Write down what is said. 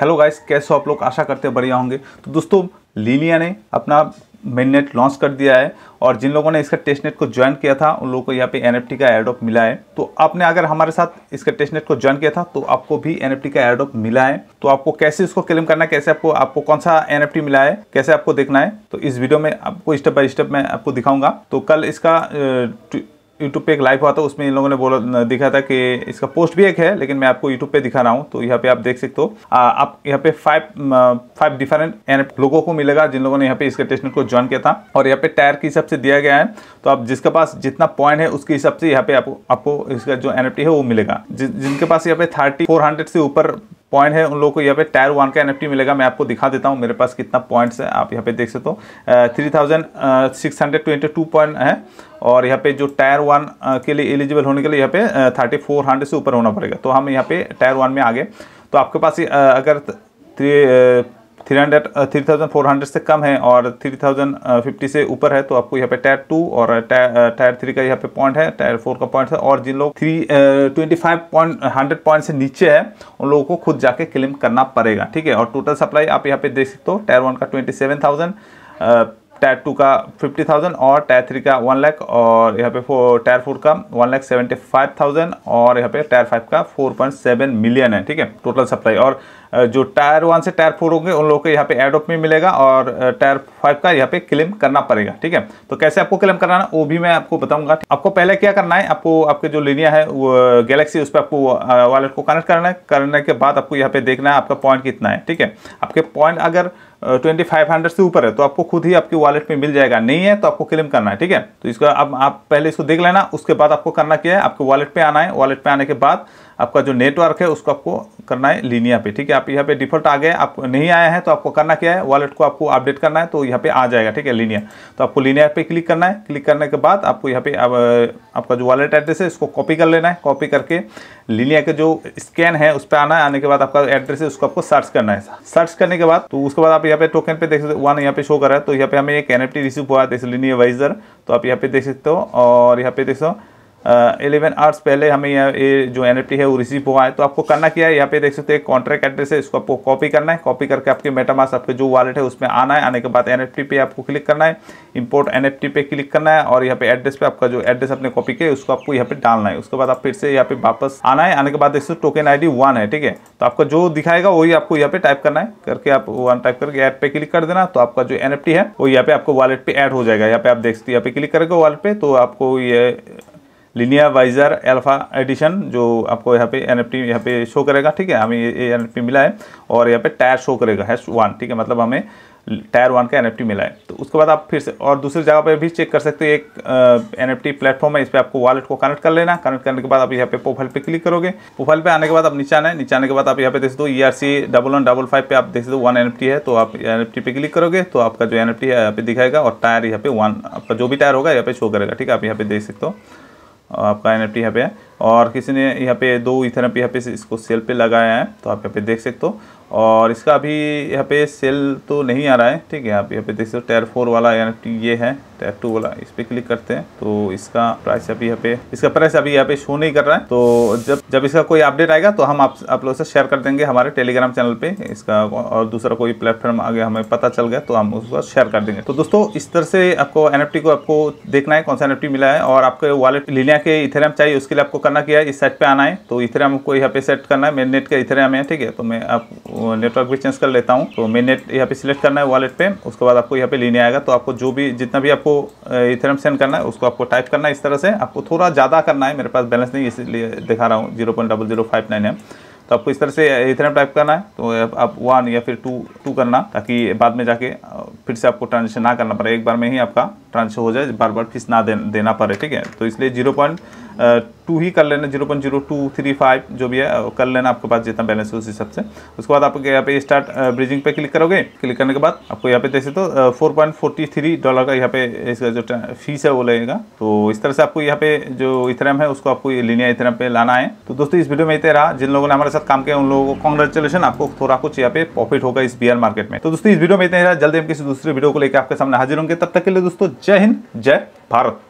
hello guys कैसे हो आप लोग आशा करते हैं बढ़िया होंगे तो दोस्तों लीलिया ने अपना मेननेट लॉन्च कर दिया है और जिन लोगों ने इसका टेस्टनेट को ज्वाइन किया था उन लोगों को यहाँ पे एनएफटी का एयरडॉप मिला है तो आपने अगर हमारे साथ इसका टेस्टनेट को ज्वाइन किया था तो आपको भी एनएफटी का एयरडॉप मिला है तो आपको कैसे इसको क्लेम करना है कैसे आपको आपको कौन सा एन मिला है कैसे आपको देखना है तो इस वीडियो में आपको स्टेप बाय स्टेप मैं आपको दिखाऊंगा तो कल इसका यूट्यूब पे एक लाइव हुआ था उसमें इन लोगों ने बोला दिखा था कि इसका पोस्ट भी एक है लेकिन मैं आपको यूट्यूब पे दिखा रहा हूँ तो यहाँ पे आप देख सकते हो आप यहाँ पे फाइव फाइव डिफरेंट लोगों को मिलेगा जिन लोगों ने यहाँ पे इसके टेस्टनेट को ज्वाइन किया था और यहाँ पे टायर के हिसाब से दिया गया है तो आप जिसके पास जितना पॉइंट है उसके हिसाब से यहाँ पे आपको आपको इसका जो एन है वो मिलेगा जिनके पास यहाँ पे थर्टी फोर से ऊपर पॉइंट है उन लोगों को यहाँ पे टायर वन का एनएफटी मिलेगा मैं आपको दिखा देता हूँ मेरे पास कितना पॉइंट्स है आप यहाँ पे देख सकते हो three thousand six hundred twenty two point है और यहाँ पे जो टायर वन के लिए एलिजिबल होने के लिए यहाँ पे थर्टी फोर हंड्रेड से ऊपर होना पड़ेगा तो हम यहाँ पे टायर वन में आ गए तो आपके पास अगर three three hundred three thousand four hundred से कम है और थ्री थाउजेंड फिफ्टी से ऊपर है तो आपको यहाँ पे टायर टू और टायर uh, थ्री uh, का यहाँ पे पॉइंट है टायर फोर का पॉइंट है और जिन लोग three twenty five point hundred point से नीचे है उन लोगों को खुद जाके क्लेम करना पड़ेगा ठीक है और टोटल सप्लाई आप यहाँ पे देख सकते हो टायर वन का twenty seven thousand tier two का फिफ्टी थाउजेंड और टायर थ्री का वन लाख और यहाँ पे टायर फोर का one lakh seventy five thousand और यहाँ पे टायर फाइव का फोर पॉइंट सेवन मिलियन है ठीक है टोटल सप्लाई और जो टायर वन से टायर फोर होंगे उन लोगों को यहाँ पे एडोप में मिलेगा और टायर फाइव का यहाँ पे क्लेम करना पड़ेगा ठीक है तो कैसे आपको क्लेम करना है वो भी मैं आपको बताऊंगा आपको पहले क्या करना है आपको आपके जो लीनिया है वो गैलेक्सी उस पर आपको वॉलेट को कनेक्ट करना है करने के बाद आपको यहाँ पे देखना है आपका पॉइंट कितना है ठीक है आपके पॉइंट अगर ट्वेंटी फाइव हंड्रेड से ऊपर है तो आपको खुद ही आपके वॉलेट में मिल जाएगा नहीं है तो आपको क्लेम करना है ठीक है तो इसका अब आप पहले इसको देख लेना उसके बाद आपको करना क्या है आपके वॉलेट पे आना है वॉलेट पे आने के बाद आपका जो नेटवर्क है उसको आपको करना है लीनिया पे ठीक है आप यहाँ पे डिफॉल्ट आ गए आप नहीं आया है तो आपको करना क्या है वॉलेट को आपको अपडेट करना है तो यहाँ पे आ जाएगा ठीक है लीनिया तो आपको लीनिया पे क्लिक करना है क्लिक करने के बाद आपको यहाँ पे आप, आपका जो वॉलेट एड्रेस है इसको कॉपी कर लेना है कॉपी करके लीनिया के जो स्कैन है उस पर आना है आने के बाद आपका एड्रेस है उसको आपको सर्च करना है सर्च करने के बाद तो उसके बाद आप यहाँ पे टोकन पे देख सकते वन यहाँ पे शो कर रहा है तो यहाँ पे हमें एक एन रिसीव हुआ है लीनिया वाइजर तो आप यहाँ पे देख सकते हो और यहाँ पे देख सकते हो एलेवन आवर्स पहले हमें यह जो एन है वो रिसीव हुआ है तो आपको करना क्या है यहाँ पे देख सकते हैं कॉन्ट्रैक्ट एड्रेस है इसको आपको कॉपी करना है कॉपी करके आपके मेटामास आपके जो वॉलेट है उसमें आना है आने के बाद एन पे आपको क्लिक करना है इम्पोर्ट एन पे क्लिक करना है और यहाँ पे एड्रेस पे आपका जो एड्रेस अपने कॉपी किया उसको आपको यहाँ पे डालना है उसके बाद आप फिर से यहाँ पे वापस आना है आने के बाद देख सकते हो टोकन आई वन है ठीक है तो आपका जो दिखाएगा वही आपको यहाँ पे टाइप करना है करके आप वन टाइप करके ऐड पे क्लिक कर देना तो आपका जो एन है वो यहाँ पे आपको वॉलेट पे ऐड हो जाएगा यहाँ पे आप देख सकते यहाँ पे क्लिक करेगा वॉलेट पे तो आपको ये लिनिया वाइजर अल्फा एडिशन जो आपको यहाँ पे एन एफ टी यहाँ पे शो करेगा ठीक है हमें ये एन एफ टी मिला है और यहाँ पे टायर शो करेगा हैश वन ठीक है मतलब हमें टायर वन का एन एफ टी मिला है तो उसके बाद आप फिर से और दूसरी जगह पर भी चेक कर सकते हो एक एन एफ टी प्लेटफॉर्म है इस पर आपको वॉलेट को कनेक्ट कर लेना कनेक्ट करने के बाद आप यहाँ पे प्रोफाइल पे क्लिक करोगे प्रोफाइल पे आने के बाद आप नीचे आना है नीचे आने के बाद आप यहाँ पे देख दो E R C double one double five पे आप देख दो वन एन एफ टी है तो आप एन एफ टी पे क्लिक करोगे तो आपका जो एन एफ टी है यहाँ पे दिखाएगा और टायर यहाँ पे वन आपका जो भी टायर होगा यहाँ पे शो करेगा ठीक है आप यहाँ पे देख सकते हो आपका एन एफ टी यहाँ पे और किसी ने यहाँ पे दो इथेरम यहाँ पे इसको सेल पे लगाया है तो आप यहाँ पे देख सकते हो और इसका अभी यहाँ पे सेल तो नहीं आ रहा है ठीक है आप यहाँ पे देख सकते हो टायर फोर वाला यानी ये है टायर टू वाला इस पर क्लिक करते हैं तो इसका प्राइस अभी यहाँ पे इसका प्राइस अभी यहाँ पे शो नहीं कर रहा है तो जब जब इसका कोई अपडेट आएगा तो हम आप, आप लोगों से शेयर कर देंगे हमारे टेलीग्राम चैनल पे इसका और दूसरा कोई प्लेटफॉर्म आगे हमें पता चल गया तो हम उसका शेयर कर देंगे तो दोस्तों इस तरह से आपको एन को आपको देखना है कौन सा एन मिला है और आपके वॉलेट लिनिया के इथेरम चाहिए उसके लिए आपको करना क्या है इस साइड पे आना है तो इथेरियम हमको यहाँ पे सेट करना है मेन नेट का इथेरियम है ठीक है तो मैं आप नेटवर्क भी चेंज कर लेता हूँ तो मेन नेट यहाँ पे सिलेक्ट करना है वॉलेट पे उसके बाद आपको यहाँ पे लेने आएगा तो आपको जो भी जितना भी आपको इथेरियम सेंड करना है उसको आपको टाइप करना है इस तरह से आपको थोड़ा ज़्यादा करना है मेरे पास बैलेंस नहीं इसलिए दिखा रहा हूँ zero point double zero five nine है तो आपको इस तरह से इथेरियम टाइप करना है तो आप वन या फिर टू टू करना ताकि बाद में जाके फिर से आपको ट्रांजेक्शन ना करना पड़े एक बार में ही आपका ट्रांसफर हो जाए बार बार फीस ना दे, देना पड़े ठीक है तो इसलिए जीरो पॉइंट टू ही कर लेना zero point zero two three five जो भी है कर लेना आपके पास जितना बैलेंस है उस हिसाब से उसके बाद आप यहाँ पे स्टार्ट ब्रिजिंग पे क्लिक करोगे क्लिक करने के बाद आपको यहाँ पे जैसे तो four point forty three dollar का यहाँ पे इसका जो फीस है वो लगेगा तो इस तरह से आपको यहाँ पे जो इथरम है उसको आपको ये लिनिया इथरम पे लाना है तो दोस्तों इस वीडियो में इतने रहा जिन लोगों ने हमारे साथ काम किया उन लोगों को कॉन्ग्रेचुलेशन आपको थोड़ा कुछ यहाँ पे प्रॉफिट होगा इस बियर मार्केट में तो दोस्तों इस वीडियो में इतने रहा जल्दी हम किसी दूसरे वीडियो को लेकर आपके सामने हाजिर होंगे तब तक के लिए दोस्तों जय हिंद जय भारत